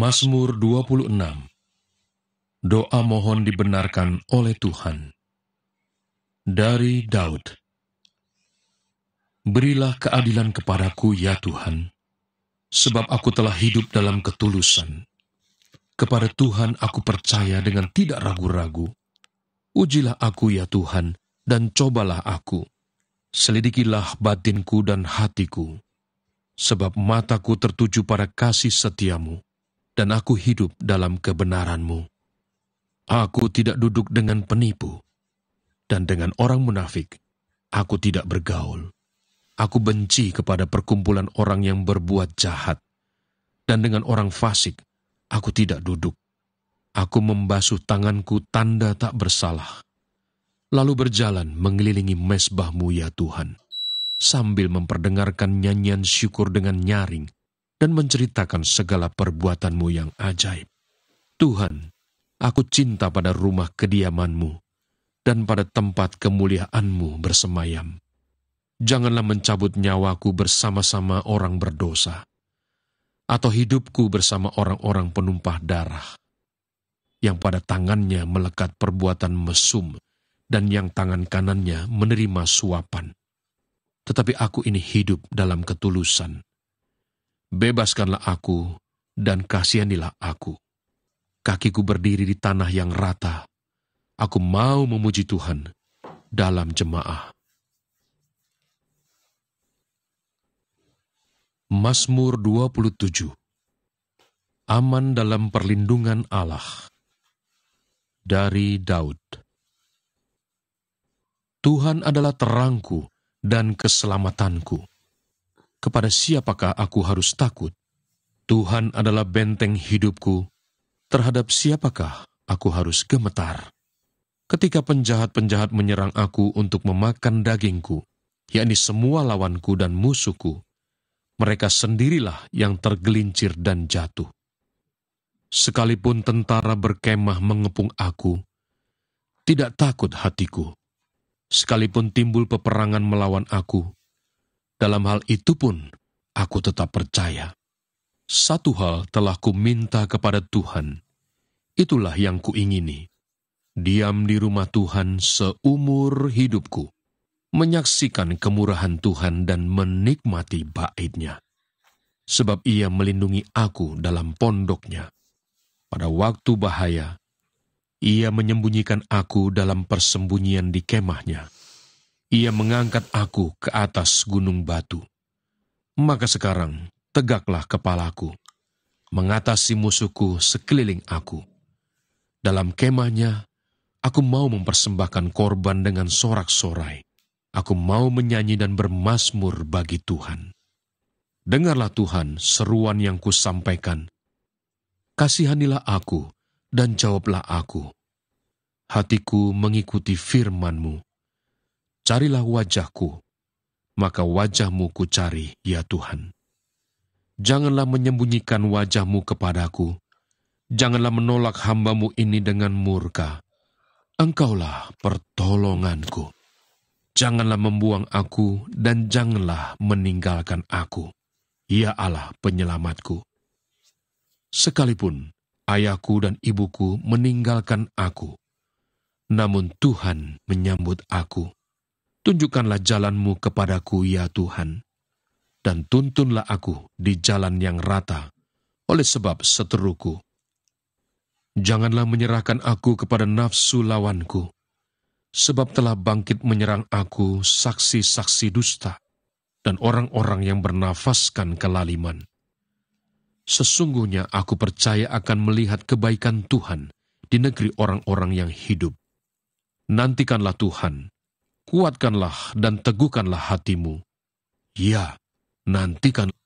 Mazmur 26 Doa mohon dibenarkan oleh Tuhan Dari Daud Berilah keadilan kepadaku ya Tuhan sebab aku telah hidup dalam ketulusan kepada Tuhan aku percaya dengan tidak ragu-ragu ujilah aku ya Tuhan dan cobalah aku selidikilah batinku dan hatiku sebab mataku tertuju pada kasih setiamu dan aku hidup dalam kebenaranmu. Aku tidak duduk dengan penipu, dan dengan orang munafik, aku tidak bergaul. Aku benci kepada perkumpulan orang yang berbuat jahat, dan dengan orang fasik, aku tidak duduk. Aku membasuh tanganku tanda tak bersalah, lalu berjalan mengelilingi mesbahmu ya Tuhan, sambil memperdengarkan nyanyian syukur dengan nyaring, dan menceritakan segala perbuatanmu yang ajaib. Tuhan, aku cinta pada rumah kediamanmu dan pada tempat kemuliaanmu bersemayam. Janganlah mencabut nyawaku bersama-sama orang berdosa, atau hidupku bersama orang-orang penumpah darah, yang pada tangannya melekat perbuatan mesum, dan yang tangan kanannya menerima suapan. Tetapi aku ini hidup dalam ketulusan Bebaskanlah aku dan kasihanilah aku. Kakiku berdiri di tanah yang rata. Aku mau memuji Tuhan dalam jemaah. Mazmur 27 Aman dalam perlindungan Allah Dari Daud Tuhan adalah terangku dan keselamatanku kepada siapakah aku harus takut? Tuhan adalah benteng hidupku, terhadap siapakah aku harus gemetar? Ketika penjahat-penjahat menyerang aku untuk memakan dagingku, yakni semua lawanku dan musuhku, mereka sendirilah yang tergelincir dan jatuh. Sekalipun tentara berkemah mengepung aku, tidak takut hatiku. Sekalipun timbul peperangan melawan aku, dalam hal itu pun, aku tetap percaya. Satu hal telah kuminta kepada Tuhan, itulah yang kuingini. Diam di rumah Tuhan seumur hidupku, menyaksikan kemurahan Tuhan dan menikmati baitnya. Sebab ia melindungi aku dalam pondoknya. Pada waktu bahaya, ia menyembunyikan aku dalam persembunyian di kemahnya ia mengangkat aku ke atas gunung batu. Maka sekarang tegaklah kepalaku, mengatasi musuhku sekeliling aku. Dalam kemahnya, aku mau mempersembahkan korban dengan sorak-sorai. Aku mau menyanyi dan bermasmur bagi Tuhan. Dengarlah Tuhan seruan yang kusampaikan. Kasihanilah aku dan jawablah aku. Hatiku mengikuti firmanmu. mu Carilah wajahku, maka wajahmu ku cari, ya Tuhan. Janganlah menyembunyikan wajahmu kepadaku, janganlah menolak hambamu ini dengan murka. Engkaulah pertolonganku. Janganlah membuang aku dan janganlah meninggalkan aku. Ya Allah penyelamatku. Sekalipun ayahku dan ibuku meninggalkan aku, namun Tuhan menyambut aku. Tunjukkanlah jalanmu kepadaku, ya Tuhan, dan tuntunlah aku di jalan yang rata oleh sebab seteruku. Janganlah menyerahkan aku kepada nafsu lawanku, sebab telah bangkit menyerang aku saksi-saksi dusta dan orang-orang yang bernafaskan kelaliman. Sesungguhnya aku percaya akan melihat kebaikan Tuhan di negeri orang-orang yang hidup. Nantikanlah Tuhan, kuatkanlah dan teguhkanlah hatimu. Ya, nantikan